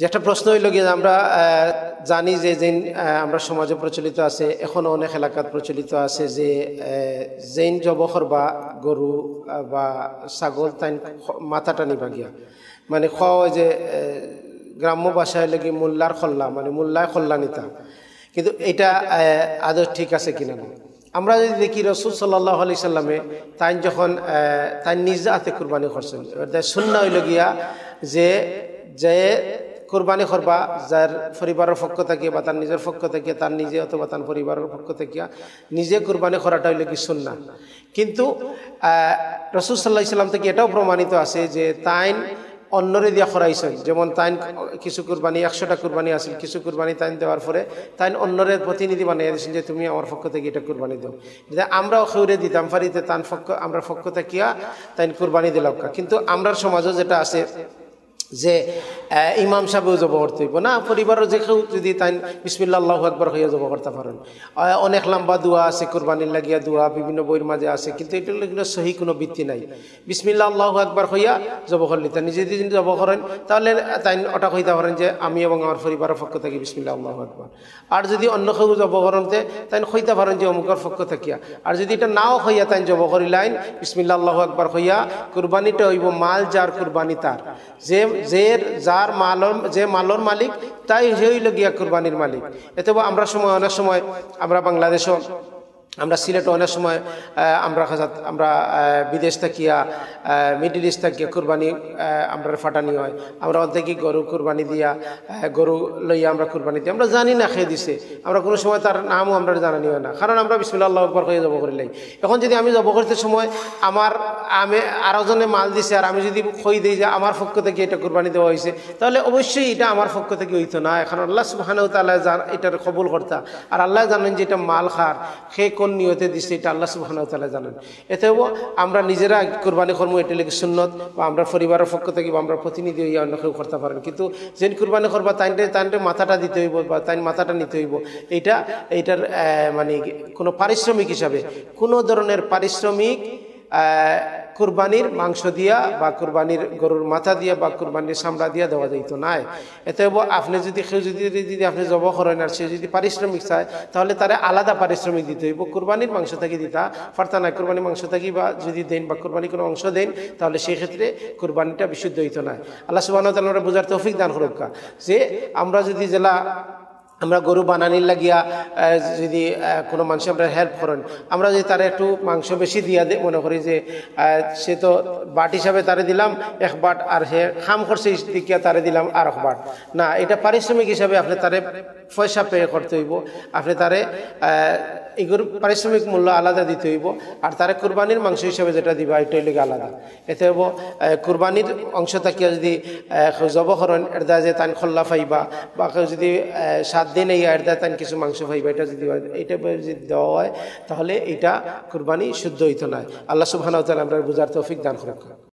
যে একটা প্রশ্ন হইল গিয়ে আমরা জানি যে যেন আমরা সমাজে প্রচলিত আছে এখনও অনেক এলাকাত প্রচলিত আছে যে জেন জব বা গরু বা ছাগল তাই মাথা টানি ভাগিয়া মানে খাওয়া যে গ্রাম্য ভাষায় লাগি মোল্লার খল্লা মানে মোল্লায় খল্লা নিতা কিন্তু এটা আদর ঠিক আছে কিনা না আমরা যদি দেখি রসুল সাল্লাহ আলি সাল্লামে তাই যখন তাই নিজ হাতে কুরবানি করছেন সুন্না হইল গিয়া যে যে কোরবানি করবা যার পরিবারের পক্ষ থেকে বা তার নিজের পক্ষ থেকে তার নিজে অথবা তার পরিবারের পক্ষ থেকে নিজে কোরবানি করাটা হইলে কি সুন্না কিন্তু রসুসাল্লাহ ইসলাম থেকে এটাও প্রমাণিত আছে যে তাইন অন্যরে দিয়া খরাইছেন যেমন তাইন কিছু কুরবানি একশোটা কুরবানি আসিল কিছু কুরবানি তাইন দেওয়ার পরে তাইন অন্যরে প্রতিনিধি বানিয়ে দিয়েছেন যে তুমি আমার পক্ষ থেকে এটা কুরবানি দাও যে আমরাও খেউরে দিতাম ফারিতে তান পক্ষ আমরা পক্ষ থেকে তাইন কুরবানি দিলাম কিন্তু আমরার সমাজও যেটা আছে যে ইমাম সাহেবও জব করতে হইব না পরিবারও যে কেউ যদি তাই বিসমিল্লাহ আল্লাহ একবার হইয়া জব করতে পারেন অনেক লম্বা দোয়া আছে কোরবানির লাগিয়া দোয়া বিভিন্ন বইয়ের মাঝে আছে কিন্তু এটা কিন্তু সহি কোনো ভিত্তি নাই বিসমিল্লাহ আল্লাহ একবার হইয়া জব করলি তাই নিজে যদি জব করেন তাহলে তাই ওটা কইতে পারেন যে আমি এবং আমার পরিবারের পক্ষ থাকি বিসমিল্লা আল্লাহ একবার আর যদি অন্য কেউ জব করতে তাই কইতে পারেন যে অমুকর পক্ষ থাকিয়া আর যদি এটা নাও হইয়া তাই জব করিলাইন বিসমিল্লাহ আল্লাহ একবার হইয়া কোরবানিটা হইব মাল যার কোরবানি তার যে যে যার মালর যে মালর মালিক তাই হইল গিয়া কোরবানির মালিক এতে আমরা সময় অনেক সময় আমরা বাংলাদেশও আমরা সিলেটে অনেক সময় আমরা আমরা বিদেশ থাকিয়া মিডিল ইস্ট থাকিয়া কুরবানি আমরা ফাটানি হয় আমরা অনেক গরু কুরবানি দিয়া গরু লইয়া আমরা কুরবানি দিই আমরা জানি না খেয়ে দিছে আমরা কোনো সময় তার নামও আমরা জানানি হয় না কারণ আমরা বিসমুল্লা আল্লাহ একবার হয়ে জব করি লাই এখন যদি আমি জব করতে সময় আমার আমি আরোজনে মাল দিছে আর আমি যদি খই দিই যে আমার পক্ষ থেকে এটা কুরবানি দেওয়া হয়েছে তাহলে অবশ্যই এটা আমার পক্ষ থেকে হইতো না এখন আল্লাহ সুবাহানও তাল্লাহ এটার কবুল কর্তা আর আল্লাহ জানেন যে এটা মাল খার সেই কোন নিয়তে দিছে এটা আল্লাহ সুবাহতালা জানেন এতেও আমরা নিজেরা কোরবানি কর্ম এটা লেগে সুন্নত বা আমরা পরিবারের পক্ষ থেকে বা আমরা প্রতিনিধি হইয়া অন্য কেউ করতে পারেন কিন্তু যে কোরবানি করবা তাইনটে তাইনটে মাথাটা দিতে হইব বা তাই মাথাটা নিতে হইব এইটা এইটার মানে কোনো পারিশ্রমিক হিসাবে কোনো ধরনের পারিশ্রমিক কুরবানির মাংস দিয়া বা কুরবানির গরুর মাথা দিয়া বা কুরবানির চামড়া দিয়া দেওয়া যাইতো নাই এতে আপনি যদি কেউ যদি যদি আপনি জব করেন আর সে যদি পারিশ্রমিক চায় তাহলে তারা আলাদা পারিশ্রমিক দিতে হইব কুরবানির মাংস থাকি দিতা ফার্তা নাই কুরবানির মাংস থাকি বা যদি দেন বা কুরবানি কোনো অংশ দেন তাহলে সেই ক্ষেত্রে কুরবানিটা বিশুদ্ধ হইতো না আল্লাহ সুবাহ তাল্লাহ বোঝার তৌফিক দান হরক্কা যে আমরা যদি জেলা আমরা গরু বানানির লাগিয়া যদি কোনো মানুষ আমরা হেল্প করেন আমরা যদি তারা একটু মাংস বেশি দিয়া মনে করি যে সে তো বাট হিসাবে তারে দিলাম এক বাট আর সে খাম করছে দিকিয়া তারে দিলাম আর এক বাট না এটা পারিশ্রমিক হিসাবে আপনি তারে পয়সা পে করতে হইব আপনি তারে এগুলোর পারিশ্রমিক মূল্য আলাদা দিতে হইব আর তারা কোরবানির মাংস হিসাবে যেটা দিবা এটাই লিগে আলাদা এতে হইব কোরবানির অংশ থাকিয়া যদি জবহরণ এরদা যে তান খল্লা ফাইবা বা কেউ যদি সাত দিন এই এরদা তান কিছু মাংস ফাইবা এটা যদি এটা যদি দেওয়া হয় তাহলে এটা কোরবানি শুদ্ধ হইতো নয় আল্লাহ সুবাহ আমরা বুঝার তৌফিক দান করেন